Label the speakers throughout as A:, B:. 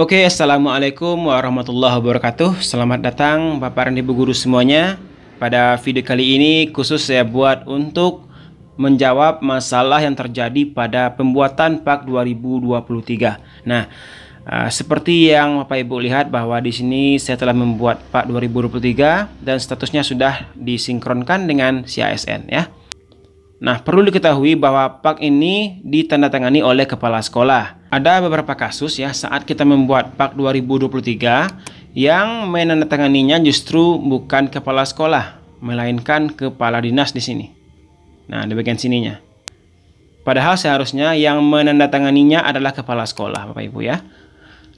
A: Oke, Assalamualaikum warahmatullahi wabarakatuh Selamat datang Bapak dan Ibu Guru semuanya Pada video kali ini khusus saya buat untuk menjawab masalah yang terjadi pada pembuatan PAK 2023 Nah, eh, seperti yang Bapak Ibu lihat bahwa di sini saya telah membuat Pak 2023 dan statusnya sudah disinkronkan dengan CISN ya. Nah, perlu diketahui bahwa PAK ini ditandatangani oleh kepala sekolah. Ada beberapa kasus ya saat kita membuat PAK 2023 yang menandatanganinya justru bukan kepala sekolah, melainkan kepala dinas di sini. Nah, di bagian sininya. Padahal seharusnya yang menandatanganinya adalah kepala sekolah, Bapak Ibu ya.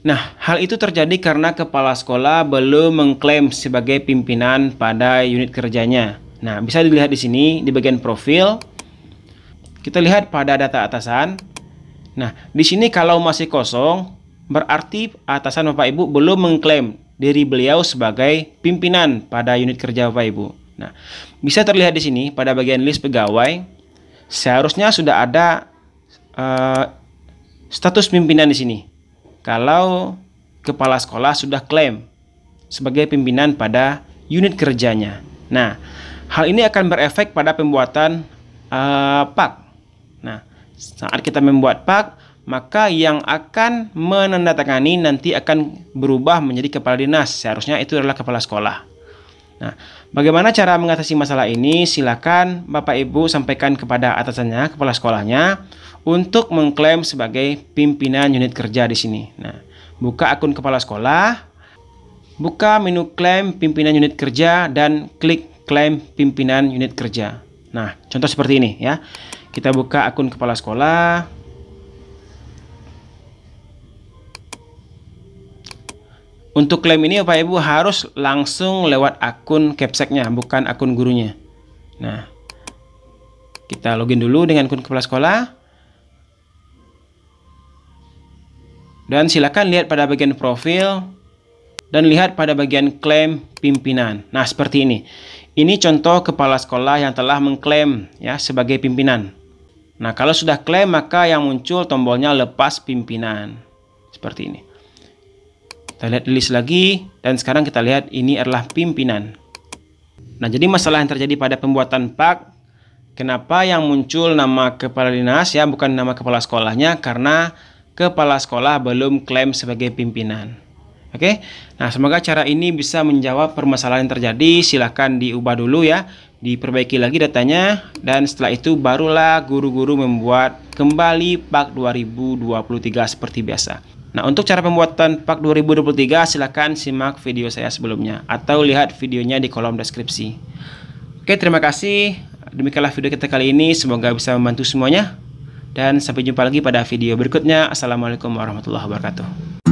A: Nah, hal itu terjadi karena kepala sekolah belum mengklaim sebagai pimpinan pada unit kerjanya. Nah, bisa dilihat di sini di bagian profil kita lihat pada data atasan. Nah, di sini kalau masih kosong, berarti atasan Bapak Ibu belum mengklaim diri beliau sebagai pimpinan pada unit kerja Bapak Ibu. Nah, bisa terlihat di sini pada bagian list pegawai, seharusnya sudah ada uh, status pimpinan di sini. Kalau kepala sekolah sudah klaim sebagai pimpinan pada unit kerjanya. Nah, hal ini akan berefek pada pembuatan uh, PAK Nah, saat kita membuat pak, maka yang akan menandatangani nanti akan berubah menjadi kepala dinas. Seharusnya itu adalah kepala sekolah. Nah, bagaimana cara mengatasi masalah ini? Silakan Bapak Ibu sampaikan kepada atasannya, kepala sekolahnya untuk mengklaim sebagai pimpinan unit kerja di sini. Nah, buka akun kepala sekolah, buka menu klaim pimpinan unit kerja dan klik klaim pimpinan unit kerja. Nah, contoh seperti ini ya. Kita buka akun kepala sekolah. Untuk klaim ini Bapak Ibu harus langsung lewat akun capseknya, bukan akun gurunya. Nah, kita login dulu dengan akun kepala sekolah. Dan silakan lihat pada bagian profil dan lihat pada bagian klaim pimpinan. Nah, seperti ini. Ini contoh kepala sekolah yang telah mengklaim ya sebagai pimpinan. Nah, kalau sudah klaim maka yang muncul tombolnya lepas pimpinan. Seperti ini. Kita lihat list lagi dan sekarang kita lihat ini adalah pimpinan. Nah, jadi masalah yang terjadi pada pembuatan PAK Kenapa yang muncul nama kepala dinas ya bukan nama kepala sekolahnya karena kepala sekolah belum klaim sebagai pimpinan. Oke. Nah, semoga cara ini bisa menjawab permasalahan yang terjadi. Silahkan diubah dulu ya, diperbaiki lagi datanya dan setelah itu barulah guru-guru membuat kembali PAK 2023 seperti biasa. Nah, untuk cara pembuatan PAK 2023 silahkan simak video saya sebelumnya atau lihat videonya di kolom deskripsi. Oke, terima kasih. Demikianlah video kita kali ini. Semoga bisa membantu semuanya. Dan sampai jumpa lagi pada video berikutnya. Assalamualaikum warahmatullahi wabarakatuh.